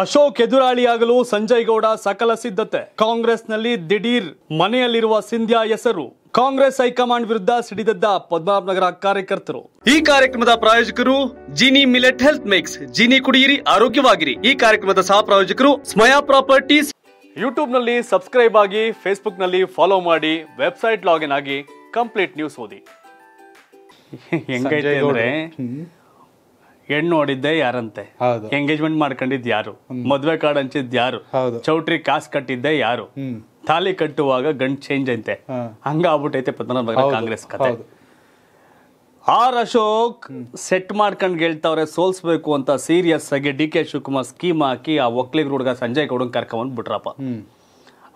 ಅಶೋಕ್ ಎದುರಾಳಿಯಾಗಲು ಸಂಜಯ್ ಗೌಡ ಸಕಲ ಸಿದ್ಧತೆ ಕಾಂಗ್ರೆಸ್ನಲ್ಲಿ ದಿಢೀರ್ ಮನೆಯಲ್ಲಿರುವ ಸಿಂಧ್ಯಾ ಹೆಸರು ಕಾಂಗ್ರೆಸ್ ಹೈಕಮಾಂಡ್ ವಿರುದ್ಧ ಸಿಡಿದದ್ದ ಪದ್ಮನಾಭನಗರ ಕಾರ್ಯಕರ್ತರು ಈ ಕಾರ್ಯಕ್ರಮದ ಪ್ರಾಯೋಜಕರು Jini millet health mix Jini ಕುಡಿಯಿರಿ ಆರೋಗ್ಯವಾಗಿರಿ ಈ ಕಾರ್ಯಕ್ರಮದ ಸಹ ಪ್ರಾಯೋಜಕರು ಸ್ಮಯಾ ಪ್ರಾಪರ್ಟೀಸ್ ಯೂಟ್ಯೂಬ್ ನಲ್ಲಿ ಸಬ್ಸ್ಕ್ರೈಬ್ ಆಗಿ ಫೇಸ್ಬುಕ್ ನಲ್ಲಿ ಫಾಲೋ ಮಾಡಿ ವೆಬ್ಸೈಟ್ ಲಾಗಿನ್ ಆಗಿ ಕಂಪ್ಲೀಟ್ ನ್ಯೂಸ್ ಓದಿ ಹೆಂಗೈತೆ ಹೆಣ್ಣು ನೋಡಿದ್ದೆ ಯಾರಂತೆ ಎಂಗೇಜ್ಮೆಂಟ್ ಮಾಡ್ಕೊಂಡಿದ್ ಯಾರು ಮದ್ವೆ ಕಾರ್ಡ್ ಹಂಚಿದ್ ಯಾರು ಚೌಟ್ರಿ ಕಾಸ್ ಕಟ್ಟಿದ್ದೆ ಯಾರು ತಾಲಿ ಕಟ್ಟುವಾಗ ಗಂಡ್ ಚೇಂಜ್ ಐತೆ ಹಂಗ ಆಗ್ಬಿಟ್ಟೈತೆ ಕಾಂಗ್ರೆಸ್ ಕತೆ ಆರ್ ಅಶೋಕ್ ಸೆಟ್ ಮಾಡ್ಕೊಂಡು ಗೆಲ್ತಾವ್ರೆ ಸೋಲ್ಸ್ಬೇಕು ಅಂತ ಸೀರಿಯಸ್ ಆಗಿ ಡಿ ಕೆ ಶಿವಕುಮಾರ್ ಸ್ಕೀಮ್ ಹಾಕಿ ಆ ಒಕ್ಲಿಗ್ ಹುಡುಗ ಸಂಜಯ್ ಗೌಡನ್ ಕರ್ಕೊಂಡ್ ಬಿಟ್ರಪ್ಪ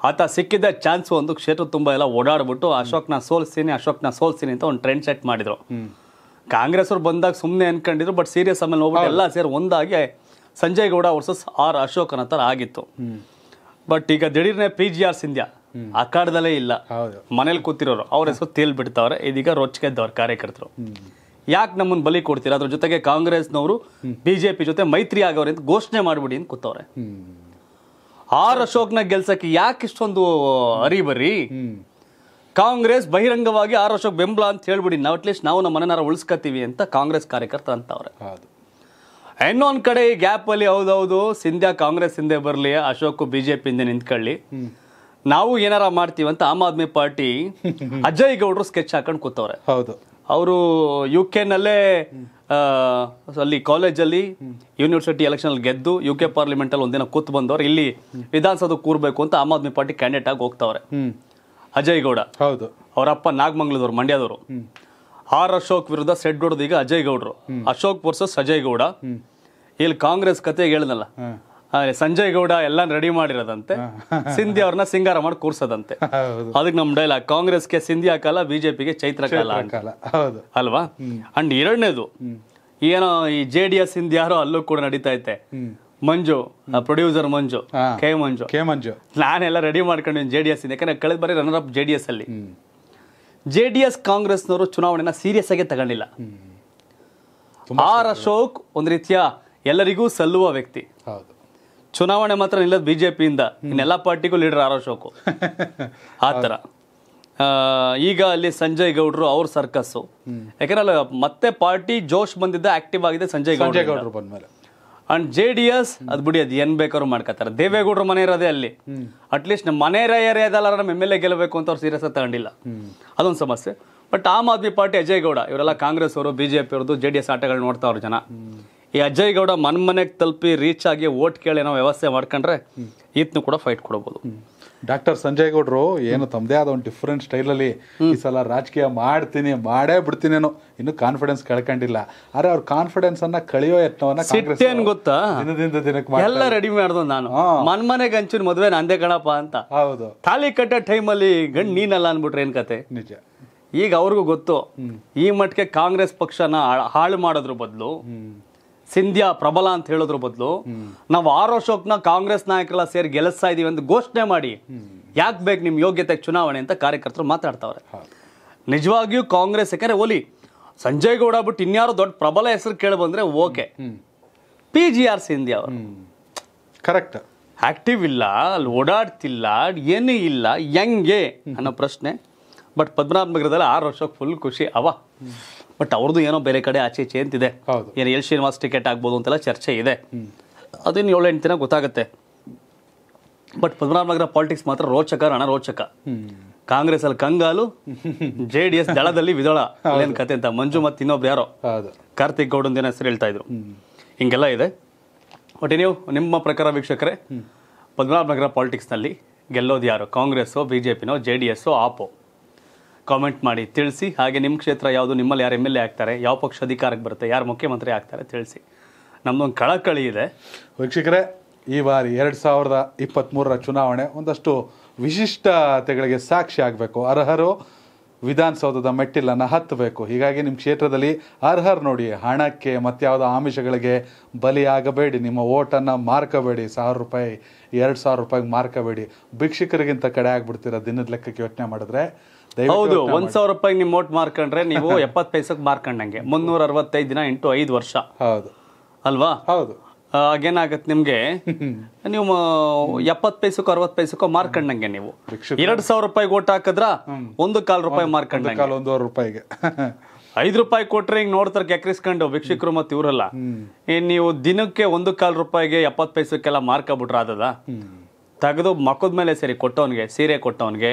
ಆತ ಸಿಕ್ಕಿದ ಚಾನ್ಸ್ ಒಂದು ಕ್ಷೇತ್ರ ತುಂಬಾ ಎಲ್ಲ ಓಡಾಡ್ಬಿಟ್ಟು ಅಶೋಕ್ನ ಸೋಲ್ಸ್ತೀನಿ ಅಶೋಕ್ನ ಸೋಲ್ಸ್ತೀನಿ ಅಂತ ಒಂದು ಟ್ರೆಂಡ್ ಸೆಟ್ ಮಾಡಿದ್ರು ಕಾಂಗ್ರೆಸ್ ಅವ್ರು ಬಂದಾಗ ಸುಮ್ಮನೆ ಅನ್ಕೊಂಡಿದ್ರು ಬಟ್ ಸೀರಿಯಸ್ ಆಮೇಲೆ ಹೋಗ್ಬಿಟ್ಟು ಎಲ್ಲ ಸೇರಿ ಒಂದಾಗಿ ಸಂಜಯ್ ಗೌಡ ವರ್ಸಸ್ ಆರ್ ಅನ್ನೋ ಥರ ಆಗಿತ್ತು ಬಟ್ ಈಗ ದಿಢೀರ್ನೆ ಪಿ ಜಿ ಆರ್ ಸಿಂಧ್ಯಾ ಅಖಾಡದಲ್ಲೇ ಇಲ್ಲ ಮನೇಲಿ ಕೂತಿರೋರು ಅವ್ರ ಹೆಸರು ತೇಲ್ ಬಿಡ್ತಾವ್ರೆ ಇದೀಗ ರೋಚಕೆದ್ದವ್ರ ಕಾರ್ಯಕರ್ತರು ಯಾಕೆ ನಮ್ಮನ್ನು ಬಲಿ ಕೊಡ್ತೀರಾ ಅದ್ರ ಜೊತೆಗೆ ಕಾಂಗ್ರೆಸ್ನವರು ಬಿ ಜೆ ಪಿ ಜೊತೆ ಮೈತ್ರಿ ಆಗವ್ರೆ ಅಂತ ಘೋಷಣೆ ಮಾಡಿಬಿಡಿ ಅಂತ ಕೂತವ್ರೆ ಆರ್ ಅಶೋಕ್ನ ಗೆಲ್ಸಕ್ಕೆ ಯಾಕೆ ಇಷ್ಟೊಂದು ಅರಿಬರಿ ಕಾಂಗ್ರೆಸ್ ಬಹಿರಂಗವಾಗಿ ಆರು ವರ್ಷಕ್ಕೆ ಬೆಂಬಲ ಅಂತ ಹೇಳ್ಬಿಡಿ ನಾವು ಅಟ್ಲೀಸ್ಟ್ ನಾವು ನಮ್ಮ ಮನೆನಾರ ಅಂತ ಕಾಂಗ್ರೆಸ್ ಕಾರ್ಯಕರ್ತ ಅಂತವ್ರೆ ಇನ್ನೊಂದ್ ಕಡೆ ಈ ಗ್ಯಾಪ್ ಅಲ್ಲಿ ಹೌದೌದು ಸಿಂಧ್ಯಾ ಕಾಂಗ್ರೆಸ್ ಹಿಂದೆ ಬರಲಿ ಅಶೋಕ್ ಬಿಜೆಪಿ ಹಿಂದೆ ನಿಂತ್ಕೊಳ್ಳಿ ನಾವು ಏನಾರ ಮಾಡ್ತೀವಿ ಅಂತ ಆಮ್ ಆದ್ಮಿ ಪಾರ್ಟಿ ಅಜಯ್ ಗೌಡ್ರು ಸ್ಕೆಚ್ ಹಾಕೊಂಡು ಕೂತವ್ರೆ ಹೌದು ಅವರು ಯು ನಲ್ಲೇ ಅಲ್ಲಿ ಕಾಲೇಜಲ್ಲಿ ಯೂನಿವರ್ಸಿಟಿ ಎಲೆಕ್ಷನ್ ಗೆದ್ದು ಯು ಕೆ ಪಾರ್ಲಿಮೆಂಟ್ ಅಲ್ಲಿ ಒಂದಿನ ಕೂತ್ ಬಂದವ್ರು ಇಲ್ಲಿ ವಿಧಾನಸೌಧ ಕೂರ್ಬೇಕು ಅಂತ ಆಮ್ ಆದ್ಮಿ ಪಾರ್ಟಿ ಕ್ಯಾಂಡಿಡೇಟ್ ಆಗಿ ಹೋಗ್ತಾವ್ರೆ ಅಜಯ್ ಗೌಡ ಹೌದು ಅವರಪ್ಪ ನಾಗಮಂಗ್ಲದವರು ಮಂಡ್ಯದವರು ಆರ್ ಅಶೋಕ್ ವಿರುದ್ಧ ಸೆಡ್ ಹೊಡೆದು ಈಗ ಅಜಯ್ ಗೌಡ್ರು ಅಶೋಕ್ ವರ್ಸಸ್ ಅಜಯ್ ಗೌಡ ಇಲ್ಲಿ ಕಾಂಗ್ರೆಸ್ ಕತೆ ಹೇಳ್ದಲ್ಲ ಸಂಜಯ್ ಗೌಡ ಎಲ್ಲ ರೆಡಿ ಮಾಡಿರೋದಂತೆ ಸಿಂಧಿ ಅವ್ರನ್ನ ಸಿಂಗಾರ ಮಾಡಿ ಕೂರ್ಸದಂತೆ ಅದಕ್ಕೆ ನಮ್ ಡೈಲಾಗ್ ಕಾಂಗ್ರೆಸ್ಗೆ ಸಿಂಧಿ ಹಾಕಲ್ಲ ಬಿಜೆಪಿಗೆ ಚೈತ್ರ ಕಾಲ ಅಲ್ವಾ ಅಂಡ್ ಎರಡನೇದು ಏನೋ ಈ ಜೆ ಡಿ ಎಸ್ ಇಂದ ಯಾರೋ ಅಲ್ಲೂ ಕೂಡ ನಡೀತಾ ಐತೆ Manju producer Manju K Manju K Manju ನಾನೆಲ್ಲ ರೆಡಿ ಮಾಡ್ಕೊಂಡಿದ್ದೀನಿ ಜೆ ಡಿ ಎಸ್ ಯಾಕಂದ್ರೆ ಕಳೆದ ಬರೀ runner up J D S ಅಲ್ಲಿ ಜೆ ಡಿ ಎಸ್ ಕಾಂಗ್ರೆಸ್ನವರು ಚುನಾವಣೆನ ಸೀರಿಯಸ್ ಆಗಿ ತಗೊಂಡಿಲ್ಲ ಆರ್ ಅಶೋಕ್ ಒಂದು ರೀತಿಯ ಎಲ್ಲರಿಗೂ ಸಲ್ಲುವ ವ್ಯಕ್ತಿ ಚುನಾವಣೆ ಮಾತ್ರ ನಿಲ್ಲದ ಬಿಜೆಪಿಯಿಂದ ಇನ್ನೆಲ್ಲ ಪಾರ್ಟಿಗೂ ಲೀಡರ್ ಆರ್ ಅಶೋಕ್ ಆ ಈಗ ಅಲ್ಲಿ ಸಂಜಯ್ ಗೌಡ್ರು ಅವ್ರ ಸರ್ಕಸ್ ಯಾಕಂದ್ರೆ ಮತ್ತೆ ಪಾರ್ಟಿ ಜೋಶ್ ಬಂದಿದ್ದ ಆಕ್ಟಿವ್ ಆಗಿದೆ ಸಂಜಯ್ ಗೌಡ್ರು ಬಂದ್ಮೇಲೆ ಅಂಡ್ ಜೆ ಡಿ ಎಸ್ ಅದು ಬಿಡಿ ಅದು ಏನ್ ಬೇಕಾದ್ರು ಮಾಡ್ಕೋತಾರೆ ದೇವೇಗೌಡರು ಮನೆ ಇರೋದೇ ಅಲ್ಲಿ ಅಟ್ಲೀಸ್ಟ್ ನಮ್ಮ ಮನೆ ಏರಿಯಾದಲ್ಲ ನಮ್ಮ ಎಮ್ ಎಲ್ ಎ ಗೆಲ್ಲಬೇಕು ಅಂತ ಅವ್ರು ಸೀರಿಯಸ್ ಆಗಿ ತಗೊಂಡಿಲ್ಲ ಅದೊಂದು ಸಮಸ್ಯೆ ಬಟ್ ಆಮ್ ಆದ್ಮಿ ಪಾರ್ಟಿ ಅಜಯ್ ಗೌಡ ಇವರೆಲ್ಲ ಕಾಂಗ್ರೆಸ್ ಅವರು ಬಿಜೆಪಿ ಅವ್ರದ್ದು ಜೆ ಡಿ ಎಸ್ ಆಟಗಳು ನೋಡ್ತಾವ್ರು ಜನ ಈ ಅಜಯ್ ಗೌಡ ಮನ್ ಮನೆಗ್ ತಲುಪಿ ರೀಚ್ ಆಗಿ ಓಟ್ ಕೇಳಿ ನಾವು ವ್ಯವಸ್ಥೆ ಮಾಡ್ಕೊಂಡ್ರೆ ಈತನು ಕೂಡ ಫೈಟ್ ಕೊಡಬಹುದು ಡಾಕ್ಟರ್ ಸಂಜಯ್ ಗೌಡ್ರು ಏನು ತಮ್ಮದೇ ಆದ ಒಂದು ಡಿಫ್ರೆಂಟ್ ಸ್ಟೈಲಲ್ಲಿ ಈ ಸಲ ರಾಜಕೀಯ ಮಾಡ್ತೀನಿ ಮಾಡೇ ಬಿಡ್ತೀನೇನೋ ಇನ್ನು ಕಾನ್ಫಿಡೆನ್ಸ್ ಕಳ್ಕೊಂಡಿಲ್ಲ ಆದ್ರೆ ಅವ್ರ ಕಾನ್ಫಿಡೆನ್ಸ್ ಅನ್ನ ಕಳಿಯೋ ಯತ್ನವನ್ನ ಏನ್ ಗೊತ್ತಾ ದಿನದಿಂದ ದಿನಕ್ಕೆ ಎಲ್ಲ ರೆಡಿ ಮಾಡ್ದು ನಾನು ಮನೆ ಗಂಚಿನ ಮದುವೆ ನಂದೇ ಕಣಪ್ಪ ಅಂತ ಹೌದು ತಾಲಿ ಕಟ್ಟೋ ಟೈಮಲ್ಲಿ ಗಂಡ್ ನೀನಲ್ಲ ಅನ್ಬಿಟ್ರೆ ಏನ್ ಕತೆ ನಿಜ ಈಗ ಅವ್ರಿಗೂ ಗೊತ್ತು ಈ ಮಟ್ಟಿಗೆ ಕಾಂಗ್ರೆಸ್ ಪಕ್ಷನ ಹಾಳು ಮಾಡೋದ್ರ ಬದಲು ಸಿಂಧ್ಯಾ ಪ್ರಬಲ ಅಂತ ಹೇಳೋದ್ರ ಬದಲು ನಾವು ನ ಕಾಂಗ್ರೆಸ್ ನಾಯಕರೆಲ್ಲ ಸೇರಿ ಗೆಲ್ಲಿಸ್ತಾ ಇದೀವಿ ಅಂತ ಘೋಷಣೆ ಮಾಡಿ ಯಾಕೆ ಬೇಕು ನಿಮ್ಮ ಯೋಗ್ಯತೆ ಚುನಾವಣೆ ಅಂತ ಕಾರ್ಯಕರ್ತರು ಮಾತಾಡ್ತಾವ್ರೆ ನಿಜವಾಗಿಯೂ ಕಾಂಗ್ರೆಸ್ ಯಾಕಂದ್ರೆ ಓಲಿ ಸಂಜಯ್ ಗೌಡ ಬಿಟ್ಟು ಇನ್ಯಾರು ದೊಡ್ಡ ಪ್ರಬಲ ಹೆಸರು ಕೇಳಿ ಬಂದ್ರೆ okay P G R Scindia ಅವರು ಕರೆಕ್ಟ್ ಆಕ್ಟಿವ್ ಇಲ್ಲ ಅಲ್ಲಿ ಓಡಾಡ್ತಿಲ್ಲ ಏನೂ ಇಲ್ಲ ಹೆಂಗೆ ಅನ್ನೋ ಪ್ರಶ್ನೆ ಬಟ್ ಪದ್ಮನಾಭ ನಗರದಲ್ಲಿ ಆರು ವರ್ಷಕ್ಕೆ ಫುಲ್ ಖುಷಿ ಅವ ಬಟ್ ಅವ್ರದ್ದು ಏನೋ ಬೇರೆ ಕಡೆ ಆಚೆ ಈಚೆ ಅಂತಿದೆ ಏನು ಎಲ್ ಶ್ರೀನಿವಾಸ್ ಟಿಕೆಟ್ ಆಗ್ಬೋದು ಅಂತೆಲ್ಲ ಚರ್ಚೆ ಇದೆ ಅದೇನು ಏಳು ಎಂಟು ದಿನ ಗೊತ್ತಾಗುತ್ತೆ ಬಟ್ ಪದ್ಮನಾಭ ನಗರ ಪಾಲಿಟಿಕ್ಸ್ ಮಾತ್ರ ರೋಚಕ ರೋಚಕ ಕಾಂಗ್ರೆಸ್ ಅಲ್ಲಿ ಕಂಗಾಲು ಜೆ ಡಿ ಎಸ್ ದಳದಲ್ಲಿ ವಿದಳ ಅದೇನ್ ಕತೆ ಅಂತ ಮಂಜು ಮತ್ತೆ ಇನ್ನೊಬ್ರು ಯಾರೋ ಕಾರ್ತಿಕ್ ಗೌಡ ದಿನ ಹೆಸರು ಹೇಳ್ತಾ ಇದ್ರು ಹಿಂಗೆಲ್ಲ ಇದೆ ಬಟ್ ನೀವು ನಿಮ್ಮ ಪ್ರಕಾರ ವೀಕ್ಷಕರೇ ಪದ್ಮನಾಭ ನಗರ ನಲ್ಲಿ ಗೆಲ್ಲೋದು ಯಾರು ಕಾಂಗ್ರೆಸ್ಸೋ ಬಿ ಜೆ ಪಿನೋ ಜೆ ಡಿ ಆಪೋ ಕಾಮೆಂಟ್ ಮಾಡಿ ತಿಳಿಸಿ ಹಾಗೆ ನಿಮ್ಮ ಕ್ಷೇತ್ರ ಯಾವುದು ನಿಮ್ಮಲ್ಲಿ ಯಾರು ಎಮ್ ಎಲ್ ಎ ಆಗ್ತಾರೆ ಯಾವ ಪಕ್ಷ ಅಧಿಕಾರಕ್ಕೆ ಬರುತ್ತೆ ಯಾರು ಮುಖ್ಯಮಂತ್ರಿ ಆಗ್ತಾರೆ ತಿಳಿಸಿ ನಮ್ಮದೊಂದು ಕಳಕಳಿ ಇದೆ ವೀಕ್ಷಕರೇ ಈ ಬಾರಿ ಎರಡು ಸಾವಿರದ ಇಪ್ಪತ್ತ್ಮೂರರ ಚುನಾವಣೆ ಒಂದಷ್ಟು ವಿಶಿಷ್ಟತೆಗಳಿಗೆ ಸಾಕ್ಷಿ ಆಗಬೇಕು ಅರ್ಹರು ವಿಧಾನಸೌಧದ ಮೆಟ್ಟಿಲನ್ನು ಹತ್ತಬೇಕು ಹೀಗಾಗಿ ನಿಮ್ಮ ಕ್ಷೇತ್ರದಲ್ಲಿ ಅರ್ಹರ್ ನೋಡಿ ಹಣಕ್ಕೆ ಮತ್ತಾವುದೋ ಆಮಿಷಗಳಿಗೆ ಬಲಿಯಾಗಬೇಡಿ ನಿಮ್ಮ ಓಟನ್ನು ಮಾರ್ಕಬೇಡಿ ಸಾವಿರ ರೂಪಾಯಿ ಎರಡು ಸಾವಿರ ರೂಪಾಯಿಗೆ ಮಾರ್ಕಬೇಡಿ ಭಿಕ್ಷಕರಿಗಿಂತ ಕಡೆ ಆಗ್ಬಿಡ್ತೀರ ದಿನದ ಲೆಕ್ಕಕ್ಕೆ ಯೋಚನೆ ಮಾಡಿದ್ರೆ ಹೌದು ಒಂದ್ ಸಾವಿರ ರೂಪಾಯಿಗೆ ನಿಮ್ಮ ಓಟ್ ಮಾರ್ಕೊಂಡ್ರೆ ನೀವು ಎಪ್ಪತ್ತು ಪೈಸಕ್ಕೆ ಮಾರ್ಕೊಂಡಂಗೆ ಮುನ್ನೂರ ಅರವತ್ತೈದು ದಿನ ಇಂಟು ಐದು ವರ್ಷ ಹೌದು ಅಲ್ವಾ ಹೌದು ಏನಾಗತ್ತೆ ನಿಮ್ಗೆ ನೀವು ಎಪ್ಪತ್ ಪೈಸಕ್ಕೂ ಅರವತ್ ಪೈಸಕ್ಕೂ ಮಾರ್ಕಂಡಂಗೆ ನೀವು ಎರಡ್ ಸಾವಿರ ರೂಪಾಯಿ ಓಟ್ ಹಾಕಿದ್ರ ಒಂದು ಕಾಲ್ ರೂಪಾಯಿ ಮಾರ್ಕಂಡಂಗೆ ಒಂದೂವರೆ ರೂಪಾಯಿಗೆ ಐದು ರೂಪಾಯಿ ಕೊಟ್ರೆ ಹಿಂಗ್ ನೋಡ್ತಾರೆ ಕೆಕ್ರಿಸ್ಕೊಂಡು ಭಿಕ್ಷಕರು ಮತ್ತೆ ಇವರಲ್ಲ ನೀವು ದಿನಕ್ಕೆ ಒಂದು ಕಾಲ್ ರೂಪಾಯಿಗೆ ಎಪ್ಪತ್ ಪೈಸಕ್ಕೆಲ್ಲ ಮಾರ್ಕ ಬಿಟ್ರ ಅದ ತೆಗೆದು ಮಕ್ಕದ ಮೇಲೆ ಸೇರಿ ಕೊಟ್ಟವನಿಗೆ ಸೀರೆ ಕೊಟ್ಟವನಿಗೆ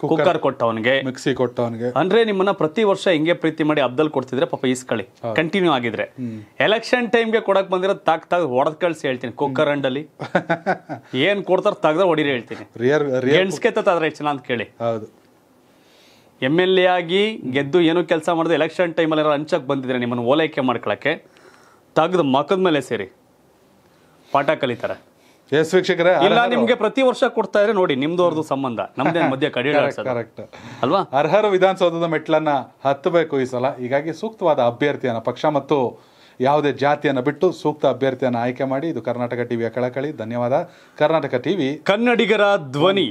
ಕುಕ್ಕರ್ ಕೊಟ್ಟವನಿಗೆ ಮಿಕ್ಸಿ ಕೊಟ್ಟವನಿಗೆ ಅಂದ್ರೆ ನಿಮ್ಮನ್ನ ಪ್ರತಿ ವರ್ಷ ಹಿಂಗೆ ಪ್ರೀತಿ ಮಾಡಿ ಅಬ್ದಲ್ ಕೊಡ್ತಿದ್ರೆ ಪಾಪ ಈಸ್ಕಳಿ ಕಂಟಿನ್ಯೂ ಆಗಿದ್ರೆ ಎಲೆಕ್ಷನ್ ಟೈಮ್ಗೆ ಕೊಡಕ್ ಬಂದಿರೋ ತಾಗ್ ತಾಗ್ ಹೊಡೆದ್ ಕಳ್ಸಿ ಹೇಳ್ತೀನಿ ಕುಕ್ಕರ್ ಅಂಡಲ್ಲಿ ಏನ್ ಕೊಡ್ತಾರ ತೆಗ್ದ ಹೊಡಿರಿ ಹೇಳ್ತೀನಿ ಎಣ್ಸ್ಕೆ ತದ್ರೆ ಅಂತ ಕೇಳಿ ಎಮ್ ಎಲ್ ಎ ಆಗಿ ಗೆದ್ದು ಏನು ಕೆಲಸ ಮಾಡಿದ್ರೆ ಎಲೆಕ್ಷನ್ ಟೈಮಲ್ಲಿ ಅಲ್ಲಿ ಹಂಚಕ್ಕೆ ಬಂದಿದ್ರೆ ನಿಮ್ಮನ್ನು ಓಲೈಕೆ ಮಾಡ್ಕೊಳಕ್ಕೆ ತೆಗೆದು ಮಕ್ಕದ ಮೇಲೆ ಸೇರಿ ಪಾಠ ಕಲಿತಾರೆ ಎಸ್ ವೀಕ್ಷಕರೇ ಇಲ್ಲ ನಿಮ್ಗೆ ಪ್ರತಿ ವರ್ಷ ಕೊಡ್ತಾ ಇದ್ರೆ ನೋಡಿ ನಿಮ್ದು ಅವ್ರದ್ದು ಸಂಬಂಧ ನಮ್ದೇ ಮಧ್ಯ ಕರೆಕ್ಟ್ ಅಲ್ವಾ ಅರ್ಹರು ವಿಧಾನಸೌಧದ ಮೆಟ್ಲನ್ನ ಹತ್ತಬೇಕು ಈ ಸಲ ಹೀಗಾಗಿ ಸೂಕ್ತವಾದ ಅಭ್ಯರ್ಥಿಯನ್ನ ಪಕ್ಷ ಮತ್ತು ಯಾವುದೇ ಜಾತಿಯನ್ನು ಬಿಟ್ಟು ಸೂಕ್ತ ಅಭ್ಯರ್ಥಿಯನ್ನು ಆಯ್ಕೆ ಮಾಡಿ ಇದು ಕರ್ನಾಟಕ ಟಿವಿಯ ಕಳಕಳಿ ಧನ್ಯವಾದ ಕರ್ನಾಟಕ ಟಿವಿ ಕನ್ನಡಿಗರ ಧ್ವನಿ